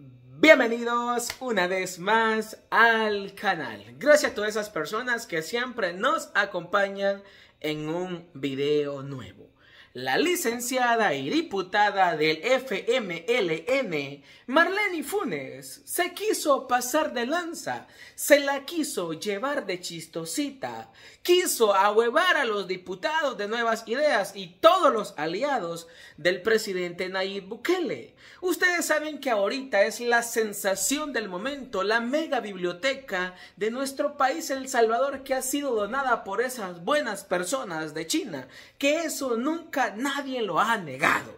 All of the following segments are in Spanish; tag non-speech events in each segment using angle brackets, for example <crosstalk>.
Bienvenidos una vez más al canal. Gracias a todas esas personas que siempre nos acompañan en un video nuevo. La licenciada y diputada del FMLN, Marlene Funes, se quiso pasar de lanza, se la quiso llevar de chistosita, quiso ahuevar a los diputados de Nuevas Ideas y todos los aliados del presidente Nayib Bukele. Ustedes saben que ahorita es la sensación del momento, la mega biblioteca de nuestro país El Salvador que ha sido donada por esas buenas personas de China, que eso nunca nadie lo ha negado.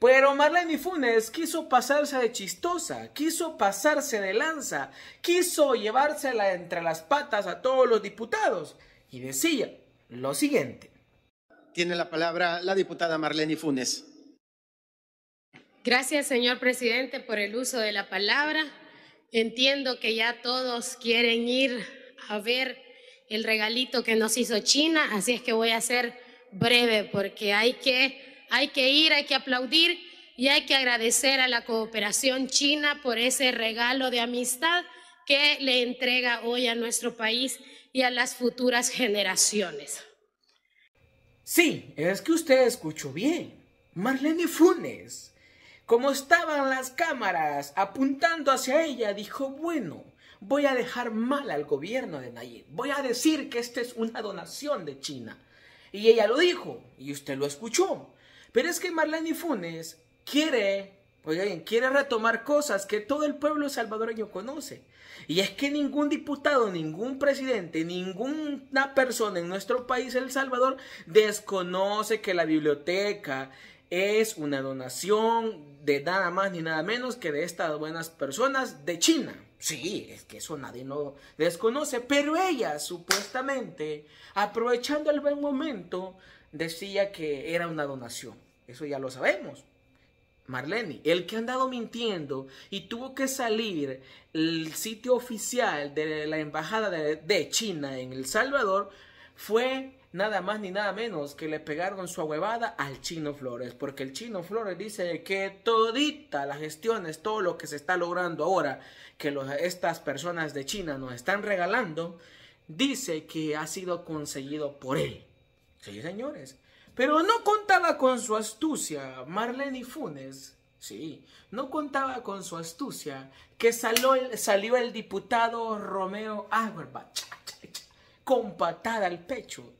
Pero Marlene Funes quiso pasarse de chistosa, quiso pasarse de lanza, quiso llevársela entre las patas a todos los diputados y decía lo siguiente. Tiene la palabra la diputada Marlene Funes. Gracias, señor presidente, por el uso de la palabra. Entiendo que ya todos quieren ir a ver el regalito que nos hizo China, así es que voy a hacer breve porque hay que, hay que ir, hay que aplaudir y hay que agradecer a la cooperación china por ese regalo de amistad que le entrega hoy a nuestro país y a las futuras generaciones. Sí, es que usted escuchó bien. Marlene Funes. Como estaban las cámaras apuntando hacia ella, dijo, bueno, voy a dejar mal al gobierno de Nayib. Voy a decir que esta es una donación de China. Y ella lo dijo, y usted lo escuchó. Pero es que Marlene Funes quiere, bien, quiere retomar cosas que todo el pueblo salvadoreño conoce. Y es que ningún diputado, ningún presidente, ninguna persona en nuestro país, El Salvador, desconoce que la biblioteca es una donación de nada más ni nada menos que de estas buenas personas de China. Sí, es que eso nadie lo desconoce, pero ella supuestamente, aprovechando el buen momento, decía que era una donación. Eso ya lo sabemos. Marlene, el que ha andado mintiendo y tuvo que salir el sitio oficial de la embajada de, de China en El Salvador fue nada más ni nada menos que le pegaron su huevada al Chino Flores, porque el Chino Flores dice que todita la gestiones, todo lo que se está logrando ahora, que estas personas de China nos están regalando, dice que ha sido conseguido por él. Sí, señores. Pero no contaba con su astucia, Marlene Funes. Sí, no contaba con su astucia que salió el, diputado Romeo Auerbach ah, con patada al pecho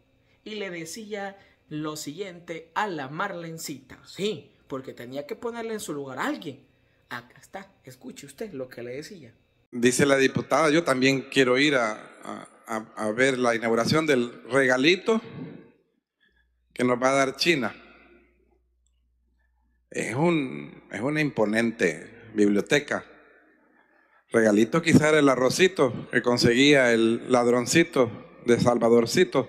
y le decía lo siguiente a la Marlencita. Sí, porque tenía que ponerle en su lugar a alguien. Acá está, escuche usted lo que le decía. Dice la diputada, yo también quiero ir a, ver la inauguración del regalito que nos va a dar China. Es, un, es una imponente biblioteca. Regalito quizá era el arrocito que conseguía el ladroncito de Salvadorcito.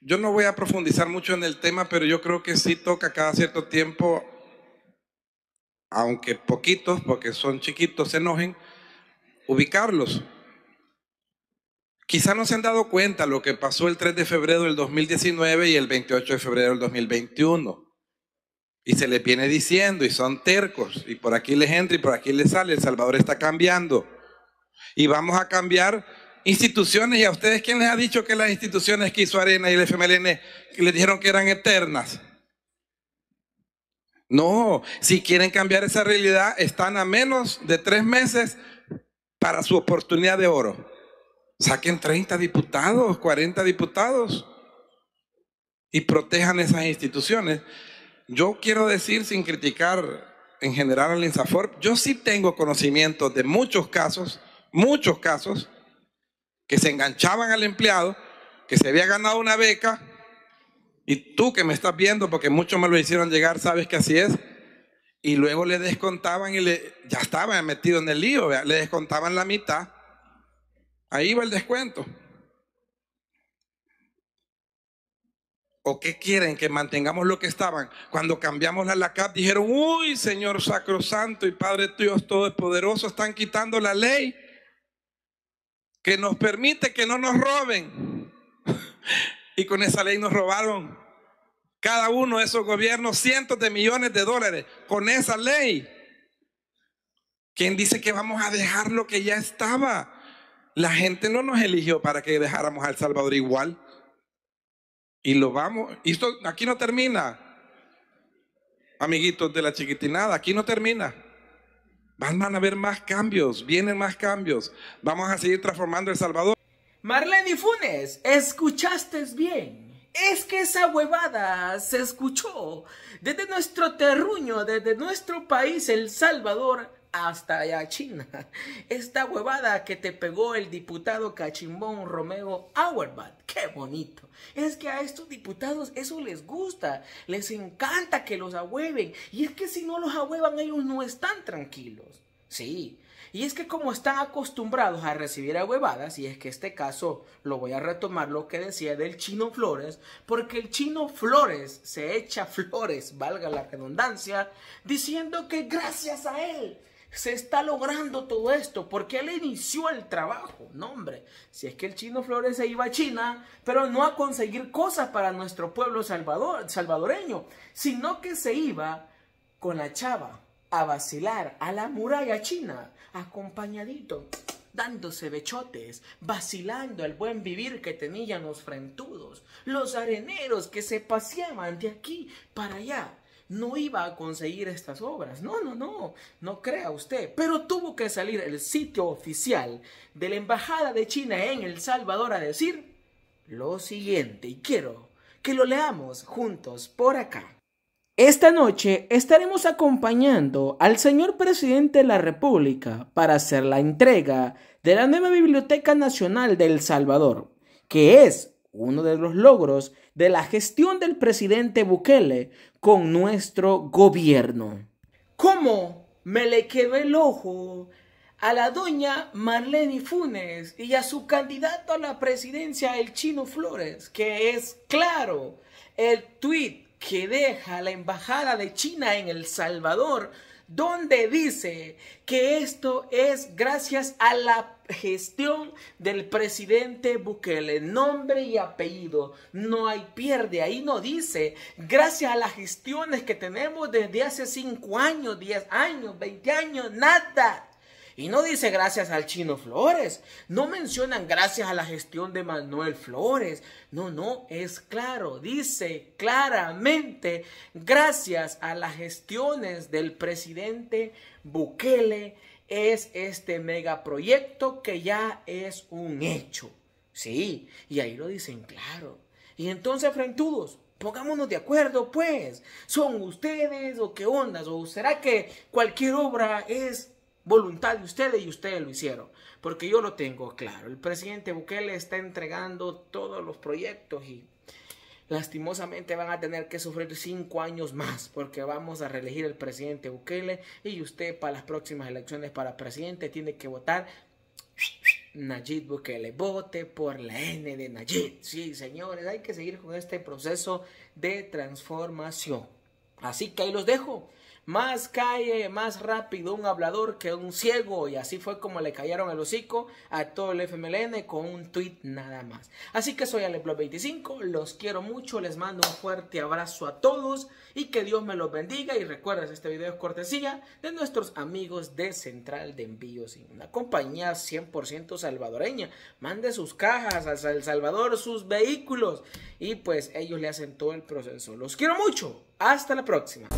Yo no voy a profundizar mucho en el tema, pero yo creo que sí toca cada cierto tiempo, aunque poquitos, porque son chiquitos, se enojen, ubicarlos. Quizá no se han dado cuenta lo que pasó el 3 de febrero del 2019 y el 28 de febrero del 2021. Y se les viene diciendo y son tercos. Y por aquí les entra y por aquí les sale. El Salvador está cambiando. Y vamos a cambiar instituciones y a ustedes quién les ha dicho que las instituciones que hizo Arena y el FMLN le dijeron que eran eternas. No, si quieren cambiar esa realidad, están a menos de tres meses para su oportunidad de oro. Saquen 30 diputados, 40 diputados y protejan esas instituciones. Yo quiero decir, sin criticar en general al INSAFOR, yo sí tengo conocimiento de muchos casos, muchos casos, que se enganchaban al empleado, que se había ganado una beca, y tú que me estás viendo, porque muchos me lo hicieron llegar, sabes que así es, y luego le descontaban y le, ya estaba metido en el lío, le descontaban la mitad, ahí va el descuento. ¿O qué quieren? Que mantengamos lo que estaban. Cuando cambiamos la LACAP dijeron, uy, Señor Sacrosanto y Padre Dios Todopoderoso, están quitando la ley que nos permite que no nos roben. Y con esa ley nos robaron cada uno de esos gobiernos cientos de millones de dólares con esa ley. ¿Quién dice que vamos a dejar lo que ya estaba? La gente no nos eligió para que dejáramos al Salvador igual. Y lo vamos. Y esto aquí no termina. Amiguitos de la chiquitinada, aquí no termina. Van, a haber más cambios, vienen más cambios. Vamos a seguir transformando El Salvador. Marlene Funes, escuchaste bien. Es que esa huevada se escuchó desde nuestro terruño, desde nuestro país, El Salvador hasta allá China. <laughs> Esta huevada que te pegó el diputado Cachimbón Romeo Auerbach. ¡Qué bonito! Es que a estos diputados eso les gusta, les encanta que los ahueven. Y es que si no los ahuevan ellos no están tranquilos. Sí, y es que como están acostumbrados a recibir ahuevadas, y es que este caso lo voy a retomar lo que decía del chino Flores, porque el chino Flores se echa flores, valga la redundancia, diciendo que gracias a él se está logrando todo esto? porque él inició el trabajo? No, hombre, si es que el chino Flores se iba a China, pero no a conseguir cosas para nuestro pueblo salvador, salvadoreño, sino que se iba con la chava a vacilar a la muralla china, acompañadito, dándose bechotes, vacilando el buen vivir que tenían los frentudos, los areneros que se paseaban de aquí para allá no iba a conseguir estas obras. No, no, no, no crea usted. Pero tuvo que salir el sitio oficial de la Embajada de China en El Salvador a decir lo siguiente, y quiero que lo leamos juntos por acá. Esta noche estaremos acompañando al señor presidente de la República para hacer la entrega de la nueva Biblioteca Nacional de El Salvador, que es uno de los logros de la gestión del presidente Bukele con nuestro gobierno. ¿Cómo me le quedó el ojo a la doña Marlene Funes y a su candidato a la presidencia, el chino Flores, que es claro el tuit que deja la embajada de China en El Salvador donde dice que esto es gracias a la gestión del presidente Bukele, nombre y apellido, no hay pierde, ahí no dice, gracias a las gestiones que tenemos desde hace 5 años, 10 años, 20 años, nada. Y no dice gracias al chino Flores. No mencionan gracias a la gestión de Manuel Flores. No, no, es claro. Dice claramente gracias a las gestiones del presidente Bukele es este megaproyecto que ya es un hecho. Sí, y ahí lo dicen claro. Y entonces, frentudos, Pongámonos de acuerdo, pues. ¿Son ustedes o qué ondas? ¿O será que cualquier obra es voluntad de ustedes y ustedes lo hicieron. Porque yo lo tengo claro. El presidente Bukele está entregando todos los proyectos y lastimosamente van a tener que sufrir cinco años más porque vamos a reelegir al presidente Bukele y usted para las próximas elecciones para presidente tiene que votar Nayib Bukele. Vote por la N de Nayib. Sí, señores, hay que seguir con este proceso de transformación. Así que ahí los dejo. Más cae, más rápido un hablador que un ciego. Y así fue como le cayeron el hocico a todo el FMLN con un tweet nada más. Así que soy Aleplo25, los quiero mucho, les mando un fuerte abrazo a todos y que Dios me los bendiga. Y recuerda, este video es cortesía de nuestros amigos de Central de Envíos, una compañía 100% salvadoreña. Mande sus cajas a El Salvador, sus vehículos y pues ellos le hacen todo el proceso. Los quiero mucho. Hasta la próxima.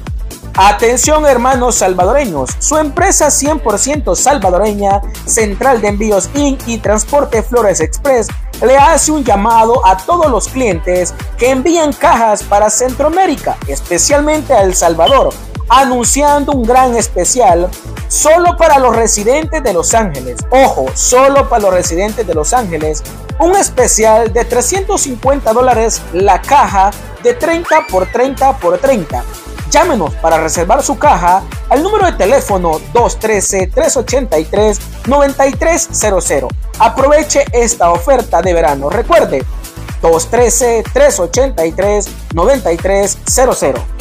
Atención hermanos salvadoreños, su empresa 100% salvadoreña, Central de Envíos Inc. y Transporte Flores Express le hace un llamado a todos los clientes que envían cajas para Centroamérica, especialmente a El Salvador, anunciando un gran especial solo para los residentes de Los Ángeles. Ojo, solo para los residentes de Los Ángeles. Un especial de 350 dólares la caja de 30 por 30 por 30 Llámenos para reservar su caja al número de teléfono 213-383-9300. Aproveche esta oferta de verano. Recuerde, 213-383-9300.